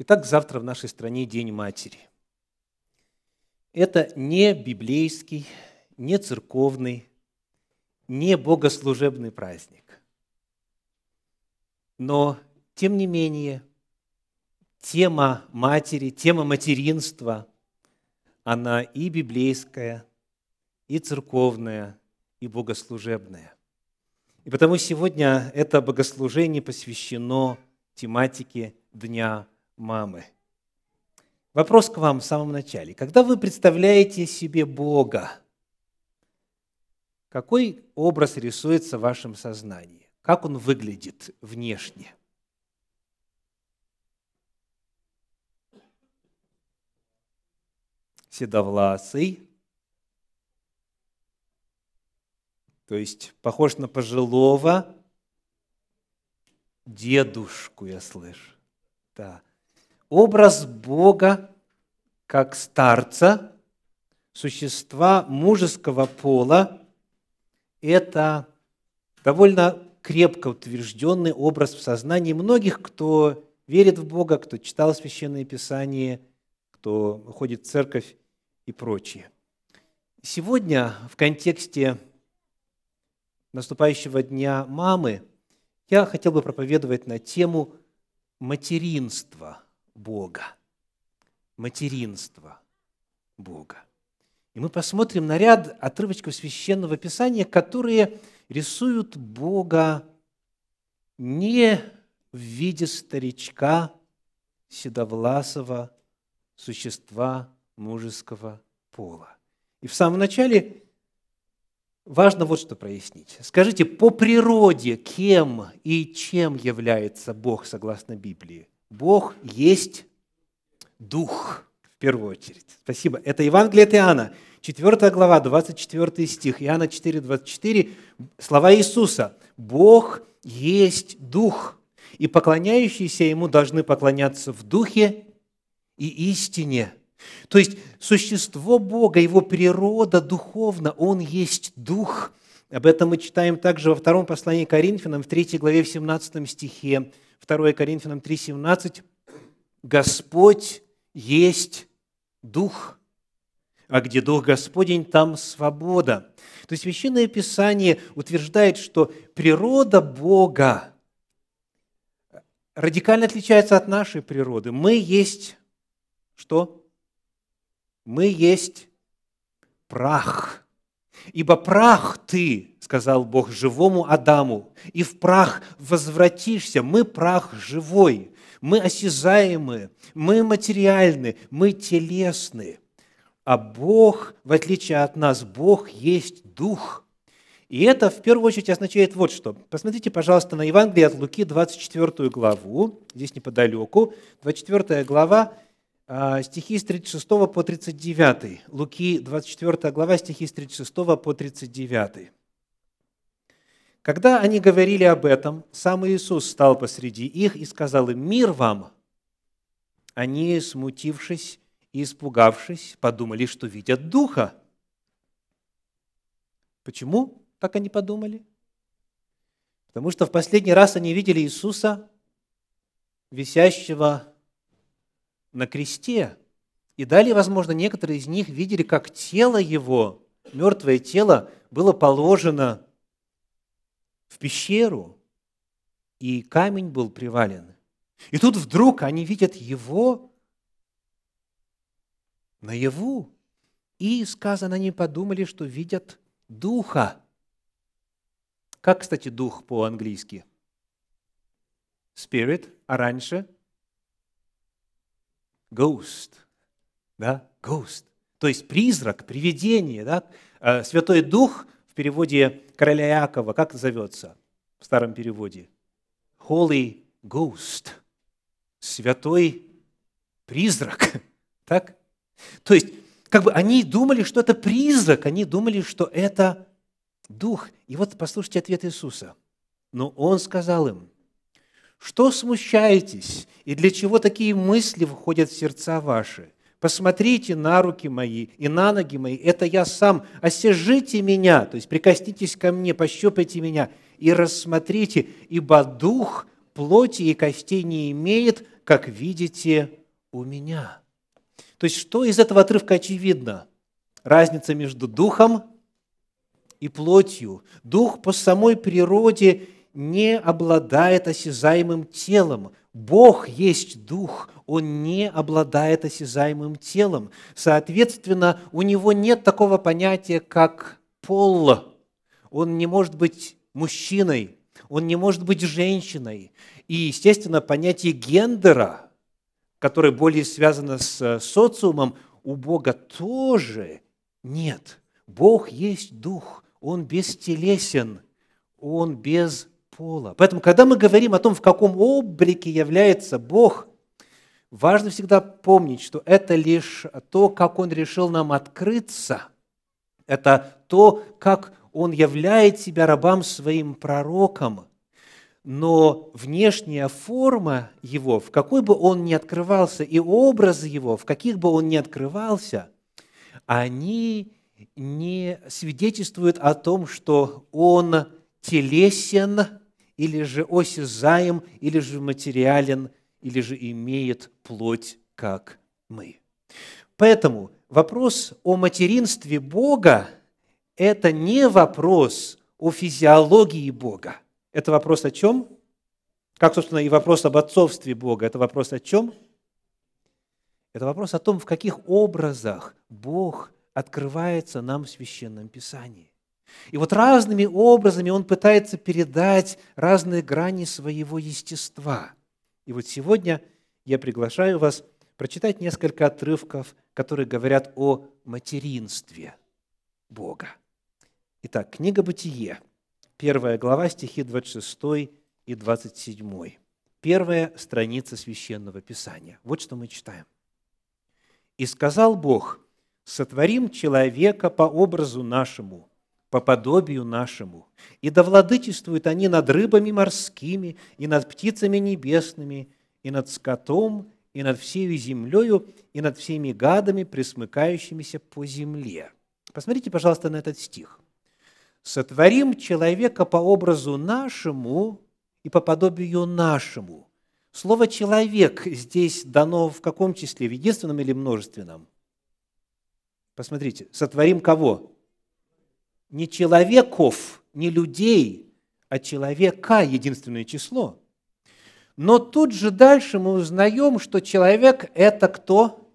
Итак, завтра в нашей стране День Матери. Это не библейский, не церковный, не богослужебный праздник. Но, тем не менее, тема матери, тема материнства, она и библейская, и церковная, и богослужебная. И потому сегодня это богослужение посвящено тематике Дня мамы. Вопрос к вам в самом начале. Когда вы представляете себе Бога, какой образ рисуется в вашем сознании? Как он выглядит внешне? Седовласый, то есть похож на пожилого дедушку, я слышу. Да образ Бога как старца, существа мужеского пола, это довольно крепко утвержденный образ в сознании многих, кто верит в Бога, кто читал Священное Писание, кто ходит в церковь и прочее. Сегодня в контексте наступающего Дня Мамы я хотел бы проповедовать на тему материнства – Бога, материнство Бога. И мы посмотрим на ряд отрывочков Священного Писания, которые рисуют Бога не в виде старичка, седовласого существа мужеского пола. И в самом начале важно вот что прояснить. Скажите, по природе кем и чем является Бог согласно Библии? Бог есть Дух в первую очередь. Спасибо. Это Евангелие от Иоанна, 4 глава, 24 стих, Иоанна 4, 24, слова Иисуса. «Бог есть Дух, и поклоняющиеся Ему должны поклоняться в Духе и истине». То есть существо Бога, Его природа духовна, Он есть Дух. Об этом мы читаем также во втором послании Коринфянам, в 3 главе, в 17 стихе. 2 Коринфянам 3,17, «Господь есть Дух, а где Дух Господень, там свобода». То есть Священное Писание утверждает, что природа Бога радикально отличается от нашей природы. Мы есть что? Мы есть прах. «Ибо прах ты, — сказал Бог живому Адаму, — и в прах возвратишься, мы прах живой, мы осязаемы, мы материальны, мы телесны. А Бог, в отличие от нас, Бог есть Дух». И это в первую очередь означает вот что. Посмотрите, пожалуйста, на Евангелие от Луки, 24 главу, здесь неподалеку, 24 глава, а, стихи с 36 по 39. Луки, 24 глава, стихи с 36 по 39. Когда они говорили об этом, сам Иисус стал посреди их и сказал им, «Мир вам!» Они, смутившись и испугавшись, подумали, что видят Духа. Почему так они подумали? Потому что в последний раз они видели Иисуса, висящего на кресте. И далее, возможно, некоторые из них видели, как тело его, мертвое тело, было положено в пещеру, и камень был привален. И тут вдруг они видят его наяву. И, сказано, они подумали, что видят духа. Как, кстати, дух по-английски? Spirit, а раньше – ghost, да, ghost, то есть призрак, привидение, да, э, Святой Дух в переводе короля Якова как зовется в старом переводе? Holy Ghost, святой призрак, так? То есть, как бы они думали, что это призрак, они думали, что это дух. И вот послушайте ответ Иисуса. Но Он сказал им, что смущаетесь? И для чего такие мысли выходят в сердца ваши? Посмотрите на руки мои и на ноги мои, это я сам. Осяжите меня, то есть прикоснитесь ко мне, пощупайте меня и рассмотрите, ибо дух плоти и костей не имеет, как видите у меня». То есть что из этого отрывка очевидно? Разница между духом и плотью. Дух по самой природе не обладает осязаемым телом. Бог есть Дух, Он не обладает осязаемым телом. Соответственно, у Него нет такого понятия, как пол. Он не может быть мужчиной, он не может быть женщиной. И, естественно, понятие гендера, которое более связано с э, социумом, у Бога тоже нет. Бог есть Дух, Он бестелесен, Он без пола. Поэтому, когда мы говорим о том, в каком облике является Бог, важно всегда помнить, что это лишь то, как Он решил нам открыться. Это то, как Он являет себя рабам своим пророком. Но внешняя форма Его, в какой бы Он ни открывался, и образы Его, в каких бы Он ни открывался, они не свидетельствуют о том, что Он телесен – или же осязаем, или же материален, или же имеет плоть, как мы. Поэтому вопрос о материнстве Бога – это не вопрос о физиологии Бога. Это вопрос о чем? Как, собственно, и вопрос об отцовстве Бога. Это вопрос о чем? Это вопрос о том, в каких образах Бог открывается нам в Священном Писании. И вот разными образами он пытается передать разные грани своего естества. И вот сегодня я приглашаю вас прочитать несколько отрывков, которые говорят о материнстве Бога. Итак, книга «Бытие», первая глава, стихи 26 и 27. Первая страница Священного Писания. Вот что мы читаем. «И сказал Бог, сотворим человека по образу нашему – по подобию нашему, и да владычествуют они над рыбами морскими, и над птицами небесными, и над скотом, и над всею землею, и над всеми гадами, присмыкающимися по земле». Посмотрите, пожалуйста, на этот стих. «Сотворим человека по образу нашему и по подобию нашему». Слово «человек» здесь дано в каком числе, в единственном или множественном? Посмотрите, «сотворим кого?» не человеков, не людей, а человека единственное число. Но тут же дальше мы узнаем, что человек – это кто?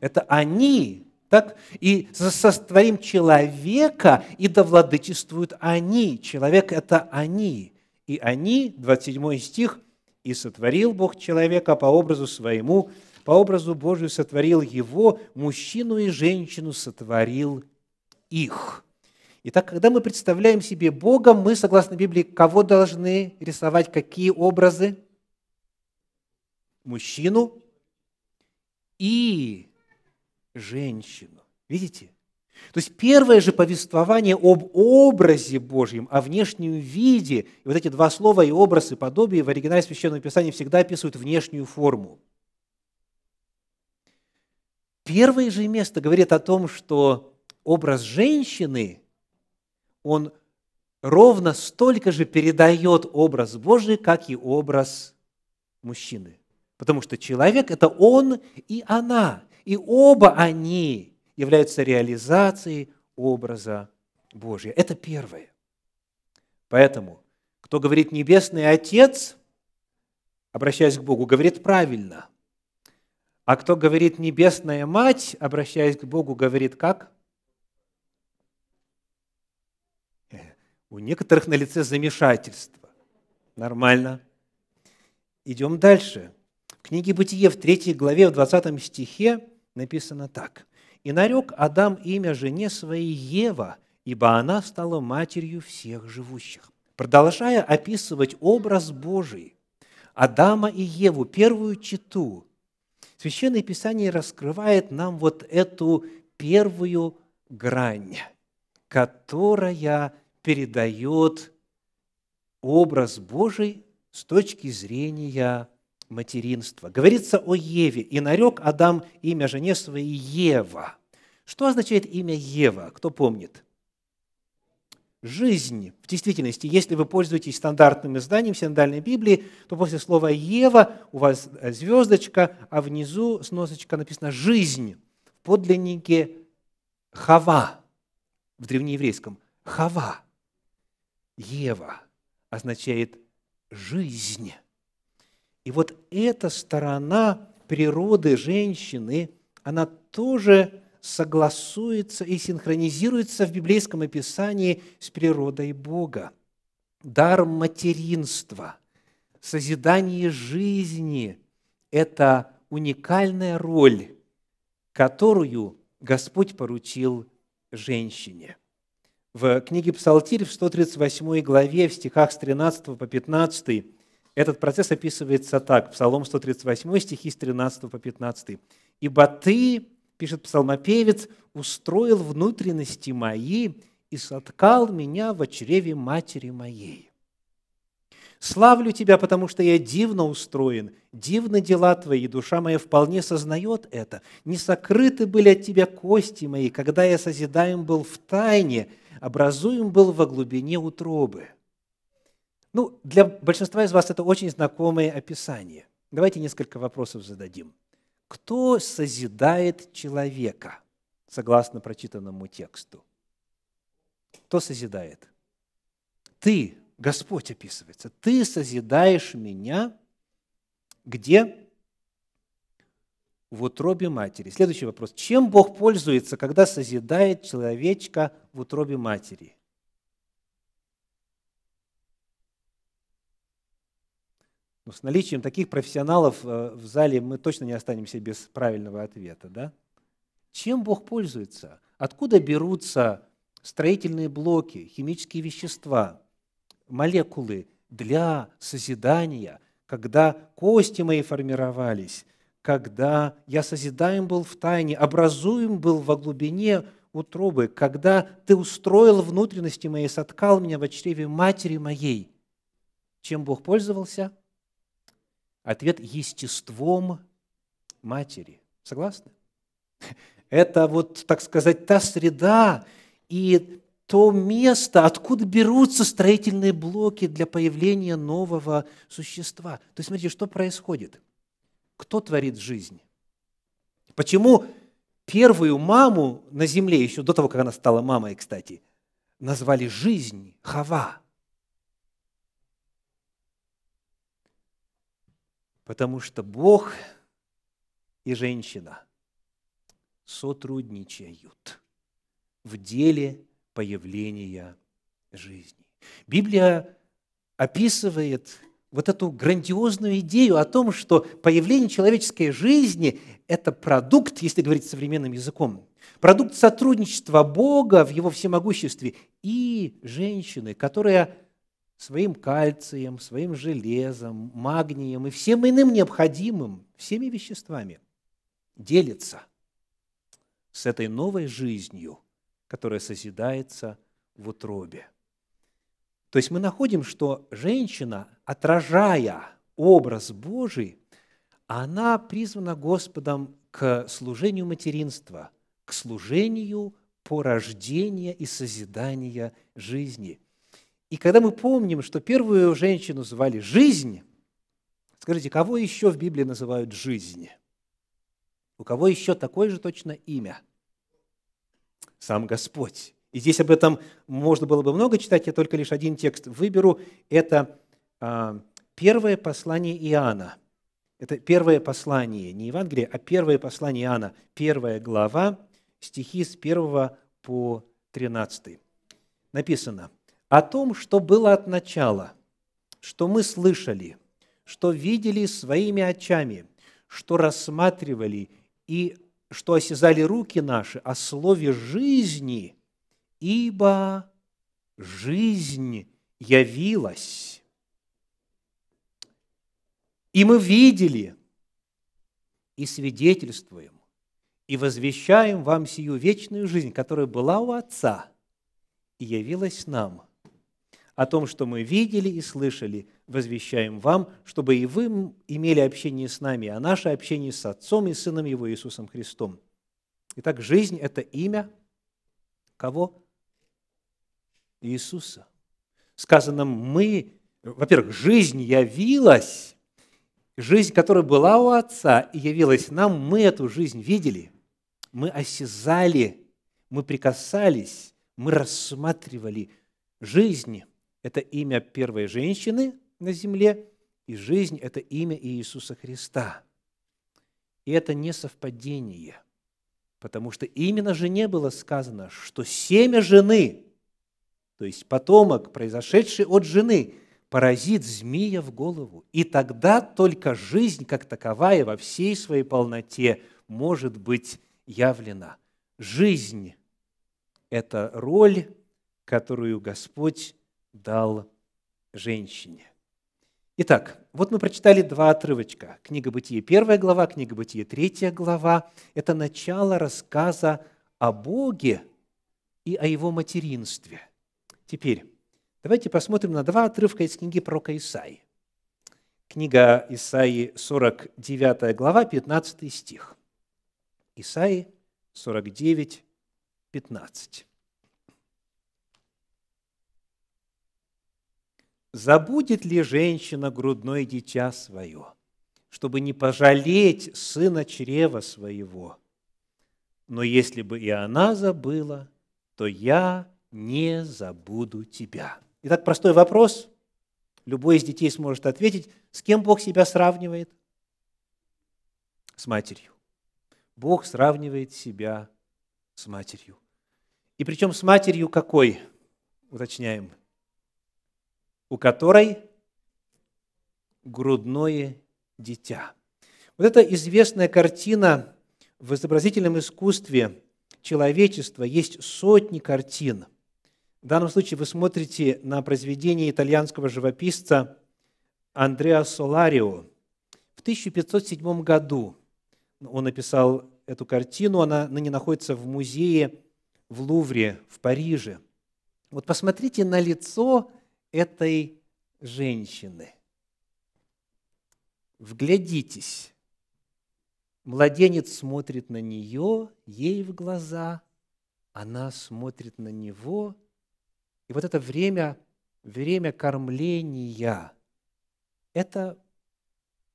Это они. Так? И сотворим человека, и да владычествуют они. Человек – это они. И они, 27 стих, «И сотворил Бог человека по образу своему, по образу Божию сотворил его, мужчину и женщину сотворил их». Итак, когда мы представляем себе Бога, мы, согласно Библии, кого должны рисовать, какие образы? Мужчину и женщину. Видите? То есть первое же повествование об образе Божьем, о внешнем виде, и вот эти два слова и образ, и подобие в оригинале Священного Писания всегда описывают внешнюю форму. Первое же место говорит о том, что образ женщины он ровно столько же передает образ Божий, как и образ мужчины. Потому что человек – это он и она, и оба они являются реализацией образа Божия. Это первое. Поэтому, кто говорит «небесный Отец», обращаясь к Богу, говорит правильно. А кто говорит «небесная Мать», обращаясь к Богу, говорит как? У некоторых на лице замешательство. Нормально. Идем дальше. В книге Бытие в 3 главе, в 20 стихе написано так. «И нарек Адам имя жене своей Ева, ибо она стала матерью всех живущих». Продолжая описывать образ Божий, Адама и Еву, первую читу, Священное Писание раскрывает нам вот эту первую грань, которая передает образ Божий с точки зрения материнства. Говорится о Еве. «И нарек Адам имя жене своей Ева». Что означает имя Ева? Кто помнит? Жизнь. В действительности, если вы пользуетесь стандартным изданием синодальной Библии, то после слова «Ева» у вас звездочка, а внизу сносочка написано «Жизнь». В подлиннике «Хава» в древнееврейском. «Хава». Ева означает жизнь. И вот эта сторона природы женщины, она тоже согласуется и синхронизируется в библейском описании с природой Бога. Дар материнства, созидание жизни – это уникальная роль, которую Господь поручил женщине – в книге «Псалтирь» в 138 главе, в стихах с 13 по 15, этот процесс описывается так. Псалом 138, стихи с 13 по 15. «Ибо ты, — пишет псалмопевец, — устроил внутренности мои и соткал меня в чреве матери моей». Славлю Тебя, потому что я дивно устроен, дивны дела Твои, и душа моя вполне сознает это. Не сокрыты были от Тебя кости мои, когда я созидаем был в тайне, образуем был во глубине утробы». Ну, для большинства из вас это очень знакомое описание. Давайте несколько вопросов зададим. Кто созидает человека, согласно прочитанному тексту? Кто созидает? Ты Господь описывается. Ты созидаешь меня где? В утробе матери. Следующий вопрос. Чем Бог пользуется, когда созидает человечка в утробе матери? Ну, с наличием таких профессионалов э, в зале мы точно не останемся без правильного ответа. Да? Чем Бог пользуется? Откуда берутся строительные блоки, химические вещества – молекулы для созидания, когда кости мои формировались, когда я созидаем был в тайне, образуем был во глубине утробы, когда Ты устроил внутренности мои, соткал меня во чреве матери моей. Чем Бог пользовался? Ответ – естеством матери. Согласны? Это вот, так сказать, та среда и то место, откуда берутся строительные блоки для появления нового существа. То есть, смотрите, что происходит? Кто творит жизнь? Почему первую маму на земле, еще до того, как она стала мамой, кстати, назвали жизнь Хава? Потому что Бог и женщина сотрудничают в деле появления жизни. Библия описывает вот эту грандиозную идею о том, что появление человеческой жизни – это продукт, если говорить современным языком, продукт сотрудничества Бога в его всемогуществе и женщины, которая своим кальцием, своим железом, магнием и всем иным необходимым, всеми веществами делится с этой новой жизнью – которое созидается в утробе. То есть мы находим, что женщина, отражая образ Божий, она призвана Господом к служению материнства, к служению порождения и созидания жизни. И когда мы помним, что первую женщину звали «жизнь», скажите, кого еще в Библии называют «жизнь»? У кого еще такое же точно имя – сам Господь. И здесь об этом можно было бы много читать, я только лишь один текст выберу. Это а, первое послание Иоанна. Это первое послание, не Евангелие, а первое послание Иоанна, первая глава, стихи с 1 по 13. Написано о том, что было от начала, что мы слышали, что видели своими очами, что рассматривали и что осязали руки наши, о слове жизни, ибо жизнь явилась. И мы видели, и свидетельствуем, и возвещаем вам сию вечную жизнь, которая была у Отца и явилась нам о том, что мы видели и слышали, возвещаем вам, чтобы и вы имели общение с нами, а наше общение с Отцом и Сыном Его Иисусом Христом. Итак, жизнь – это имя кого? Иисуса. Сказано, мы, во-первых, жизнь явилась, жизнь, которая была у Отца и явилась нам, мы эту жизнь видели, мы осязали, мы прикасались, мы рассматривали жизнь это имя первой женщины на земле, и жизнь – это имя Иисуса Христа. И это не совпадение, потому что именно жене было сказано, что семя жены, то есть потомок, произошедший от жены, поразит змея в голову. И тогда только жизнь как таковая во всей своей полноте может быть явлена. Жизнь – это роль, которую Господь дал женщине. Итак, вот мы прочитали два отрывочка. Книга Бытия, первая глава, книга Бытия, третья глава. Это начало рассказа о Боге и о его материнстве. Теперь давайте посмотрим на два отрывка из книги пророка Исаи. Книга Исаи, 49 глава, 15 стих. Исаи 49, 15. забудет ли женщина грудное дитя свое, чтобы не пожалеть сына чрева своего? Но если бы и она забыла, то я не забуду тебя. Итак, простой вопрос. Любой из детей сможет ответить. С кем Бог себя сравнивает? С матерью. Бог сравнивает себя с матерью. И причем с матерью какой? Уточняем у которой грудное дитя. Вот это известная картина в изобразительном искусстве человечества. Есть сотни картин. В данном случае вы смотрите на произведение итальянского живописца Андреа Соларио. В 1507 году он написал эту картину. Она ныне находится в музее в Лувре, в Париже. Вот посмотрите на лицо этой женщины. Вглядитесь. Младенец смотрит на нее, ей в глаза, она смотрит на него. И вот это время, время кормления, это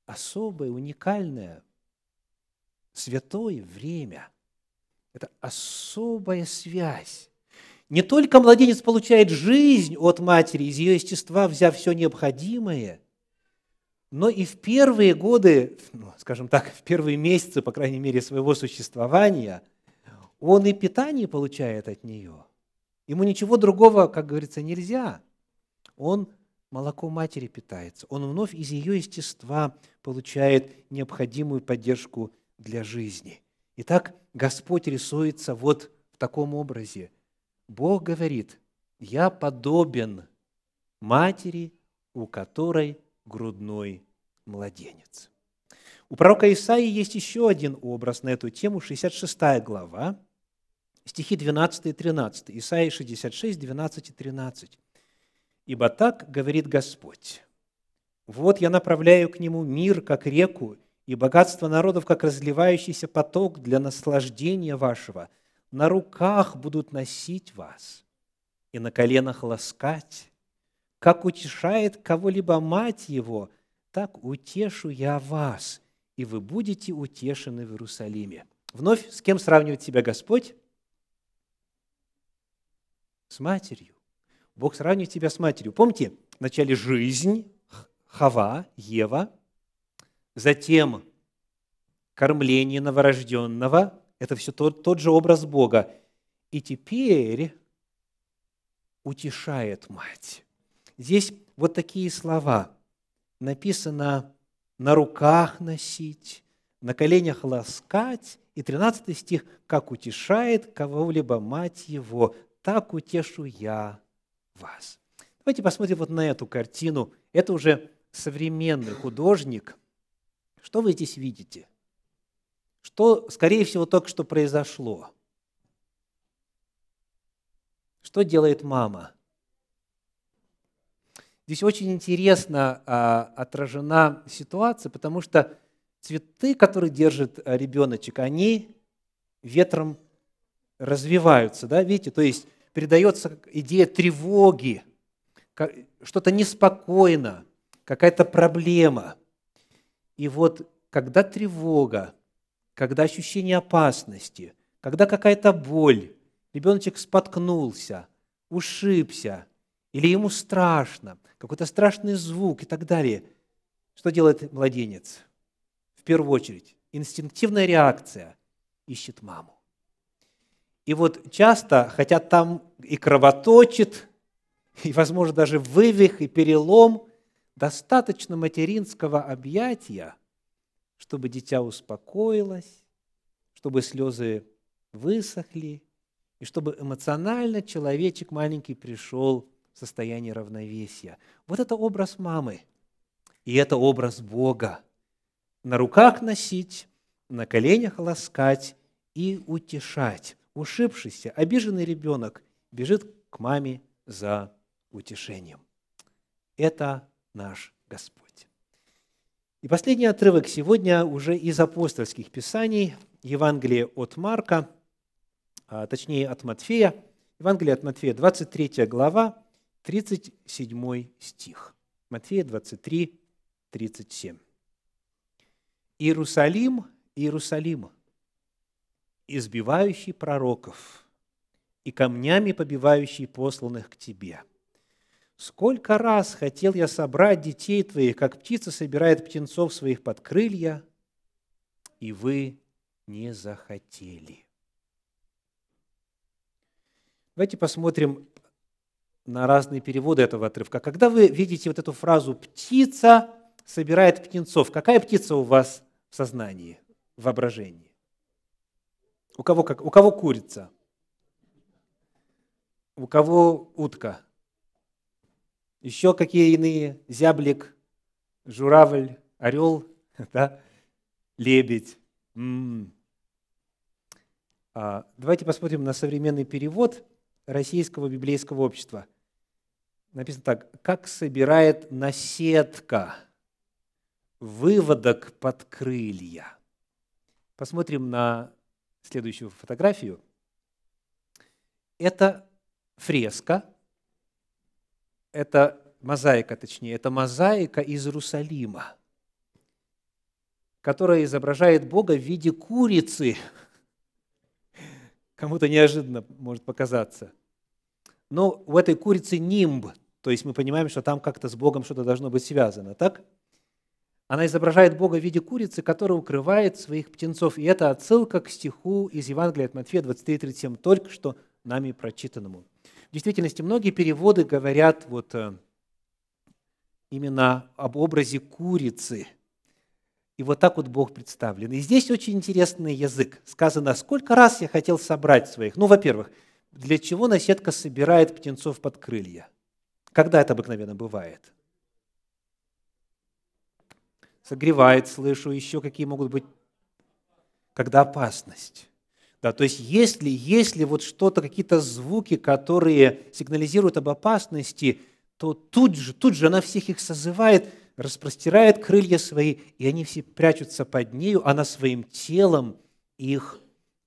особое, уникальное, святое время. Это особая связь не только младенец получает жизнь от матери, из ее естества взяв все необходимое, но и в первые годы, ну, скажем так, в первые месяцы, по крайней мере, своего существования, он и питание получает от нее. Ему ничего другого, как говорится, нельзя. Он молоко матери питается. Он вновь из ее естества получает необходимую поддержку для жизни. Итак, Господь рисуется вот в таком образе – Бог говорит, я подобен матери, у которой грудной младенец. У пророка Исаии есть еще один образ на эту тему, 66 глава, стихи 12 и 13, Исаии 66, 12 и 13. «Ибо так говорит Господь, вот я направляю к нему мир, как реку, и богатство народов, как разливающийся поток для наслаждения вашего – на руках будут носить вас и на коленах ласкать. Как утешает кого-либо мать его, так утешу я вас, и вы будете утешены в Иерусалиме». Вновь с кем сравнивает себя Господь? С матерью. Бог сравнивает тебя с матерью. Помните, в начале жизнь, Хава, Ева, затем кормление новорожденного, это все тот, тот же образ Бога. И теперь утешает мать. Здесь вот такие слова. Написано «на руках носить», «на коленях ласкать», и 13 стих «как утешает кого-либо мать его, так утешу я вас». Давайте посмотрим вот на эту картину. Это уже современный художник. Что вы здесь видите? Что, скорее всего, только что произошло? Что делает мама? Здесь очень интересно а, отражена ситуация, потому что цветы, которые держит а, ребеночек, они ветром развиваются, да, видите, то есть передается идея тревоги, что-то неспокойно, какая-то проблема. И вот когда тревога когда ощущение опасности, когда какая-то боль, ребеночек споткнулся, ушибся, или ему страшно, какой-то страшный звук и так далее. Что делает младенец? В первую очередь, инстинктивная реакция ищет маму. И вот часто, хотя там и кровоточит, и, возможно, даже вывих, и перелом, достаточно материнского объятия – чтобы дитя успокоилось, чтобы слезы высохли, и чтобы эмоционально человечек маленький пришел в состояние равновесия. Вот это образ мамы, и это образ Бога. На руках носить, на коленях ласкать и утешать. Ушибшийся, обиженный ребенок бежит к маме за утешением. Это наш Господь. И последний отрывок сегодня уже из апостольских писаний, Евангелие от Марка, а, точнее от Матфея, Евангелие от Матфея, 23 глава, 37 стих. Матфея 23, 37. «Иерусалим, Иерусалим, избивающий пророков и камнями побивающий посланных к тебе – Сколько раз хотел я собрать детей твоих, как птица собирает птенцов своих под крылья, и вы не захотели. Давайте посмотрим на разные переводы этого отрывка. Когда вы видите вот эту фразу «птица собирает птенцов», какая птица у вас в сознании, в воображении? У кого, как, у кого курица? У кого утка? еще какие иные, зяблик, журавль, орел, да? лебедь. М-м. А, давайте посмотрим на современный перевод российского библейского общества. Написано так, как собирает наседка выводок под крылья. Посмотрим на следующую фотографию. Это фреска – это мозаика, точнее, это мозаика из Иерусалима, которая изображает Бога в виде курицы. Кому-то неожиданно может показаться. Но у этой курицы нимб, то есть мы понимаем, что там как-то с Богом что-то должно быть связано, так? Она изображает Бога в виде курицы, которая укрывает своих птенцов. И это отсылка к стиху из Евангелия от Матфея 23.37, только что нами прочитанному. В действительности многие переводы говорят вот э, именно об образе курицы. И вот так вот Бог представлен. И здесь очень интересный язык. Сказано, сколько раз я хотел собрать своих. Ну, во-первых, для чего наседка собирает птенцов под крылья? Когда это обыкновенно бывает? Согревает, слышу, еще какие могут быть... Когда опасность. Да, то есть если, если вот что-то, какие-то звуки, которые сигнализируют об опасности, то тут же, тут же она всех их созывает, распростирает крылья свои, и они все прячутся под нею, она своим телом их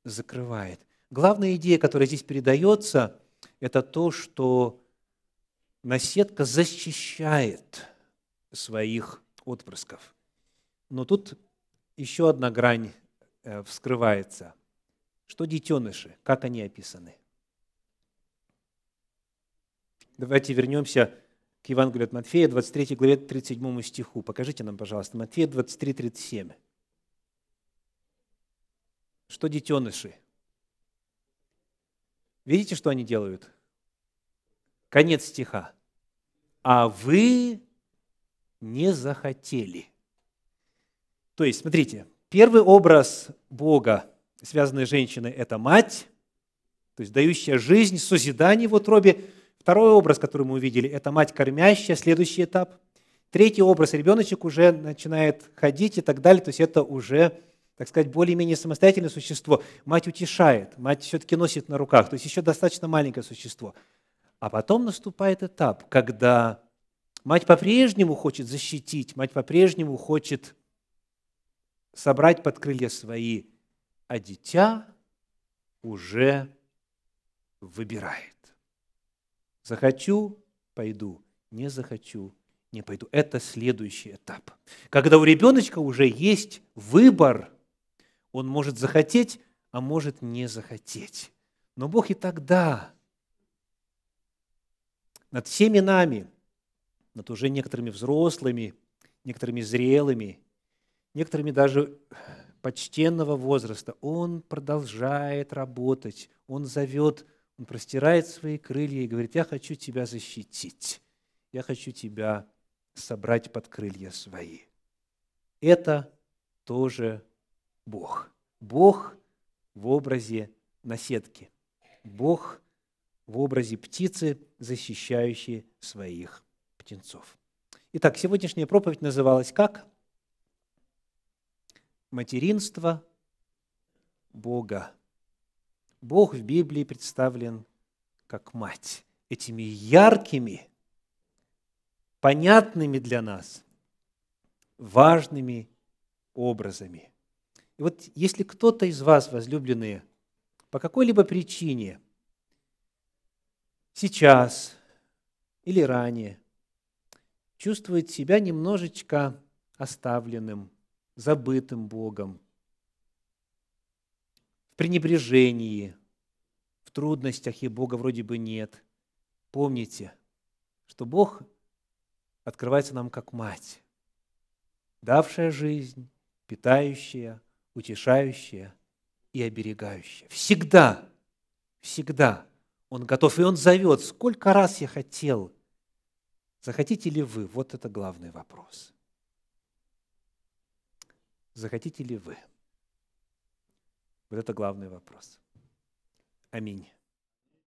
закрывает. Главная идея, которая здесь передается, это то, что наседка защищает своих отпрысков. Но тут еще одна грань э, вскрывается – что детеныши? Как они описаны? Давайте вернемся к Евангелию от Матфея, 23 главе, 37 стиху. Покажите нам, пожалуйста, Матфея 23, 37. Что детеныши? Видите, что они делают? Конец стиха. А вы не захотели. То есть, смотрите, первый образ Бога Связанные женщины – это мать, то есть дающая жизнь, созидание в утробе. Второй образ, который мы увидели, это мать кормящая, следующий этап. Третий образ – ребеночек уже начинает ходить и так далее, то есть это уже так сказать, более-менее самостоятельное существо. Мать утешает, мать все-таки носит на руках, то есть еще достаточно маленькое существо. А потом наступает этап, когда мать по-прежнему хочет защитить, мать по-прежнему хочет собрать под крылья свои, а дитя уже выбирает. Захочу – пойду, не захочу – не пойду. Это следующий этап. Когда у ребеночка уже есть выбор, он может захотеть, а может не захотеть. Но Бог и тогда над всеми нами, над уже некоторыми взрослыми, некоторыми зрелыми, некоторыми даже почтенного возраста, он продолжает работать, он зовет, он простирает свои крылья и говорит, я хочу тебя защитить, я хочу тебя собрать под крылья свои. Это тоже Бог. Бог в образе наседки. Бог в образе птицы, защищающей своих птенцов. Итак, сегодняшняя проповедь называлась как – материнство Бога. Бог в Библии представлен как мать. Этими яркими, понятными для нас, важными образами. И вот если кто-то из вас, возлюбленные, по какой-либо причине сейчас или ранее чувствует себя немножечко оставленным – забытым Богом, в пренебрежении, в трудностях, и Бога вроде бы нет. Помните, что Бог открывается нам как мать, давшая жизнь, питающая, утешающая и оберегающая. Всегда, всегда Он готов, и Он зовет. Сколько раз я хотел. Захотите ли вы? Вот это главный вопрос – Захотите ли вы? Вот это главный вопрос. Аминь.